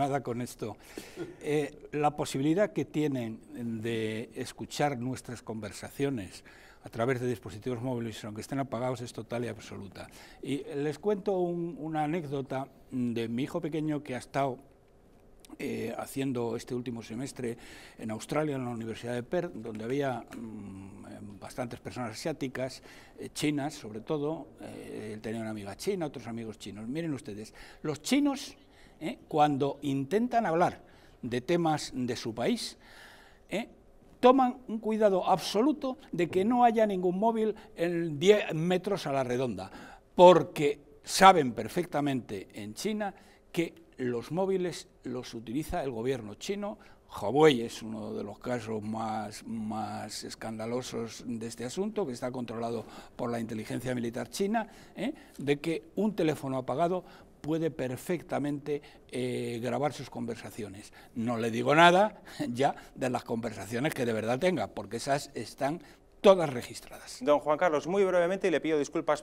nada con esto. Eh, la posibilidad que tienen de escuchar nuestras conversaciones a través de dispositivos móviles, aunque estén apagados, es total y absoluta. Y les cuento una anécdota de mi hijo pequeño que ha estado eh, haciendo este último semestre en Australia, en la Universidad de Perth, donde había mm, eh, bastantes personas asiáticas, chinas sobre todo. él tenía una amiga china, otros amigos chinos. Miren ustedes, los chinos ¿eh? cuando intentan hablar de temas de su país, ¿eh? toman un cuidado absoluto de que no haya ningún móvil en 10 metros a la redonda, porque saben perfectamente en China que los móviles los utiliza el gobierno chino. Huawei es uno de los casos más, más escandalosos de este asunto, que está controlado por la inteligencia militar china, ¿eh? de que un teléfono apagado puede perfectamente eh, grabar sus conversaciones. No le digo nada ya de las conversaciones que de verdad tenga, porque esas están todas registradas. Don Juan Carlos, muy brevemente y le pido disculpas por...